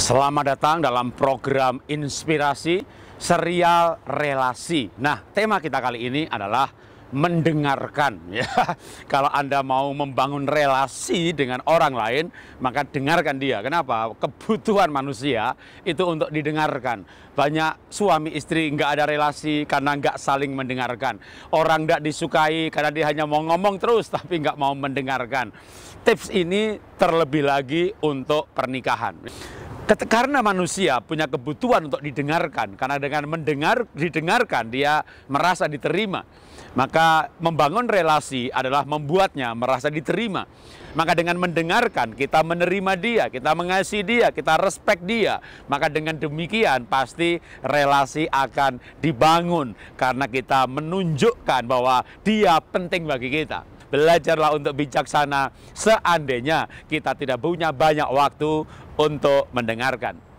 Selamat datang dalam program inspirasi serial relasi. Nah, tema kita kali ini adalah mendengarkan ya. Kalau Anda mau membangun relasi dengan orang lain, maka dengarkan dia. Kenapa? Kebutuhan manusia itu untuk didengarkan. Banyak suami istri nggak ada relasi karena nggak saling mendengarkan. Orang nggak disukai karena dia hanya mau ngomong terus tapi nggak mau mendengarkan. Tips ini terlebih lagi untuk pernikahan karena manusia punya kebutuhan untuk didengarkan, karena dengan mendengar didengarkan dia merasa diterima. Maka membangun relasi adalah membuatnya merasa diterima. Maka dengan mendengarkan kita menerima dia, kita mengasihi dia, kita respect dia. Maka dengan demikian pasti relasi akan dibangun karena kita menunjukkan bahwa dia penting bagi kita belajarlah untuk bijaksana seandainya kita tidak punya banyak waktu untuk mendengarkan.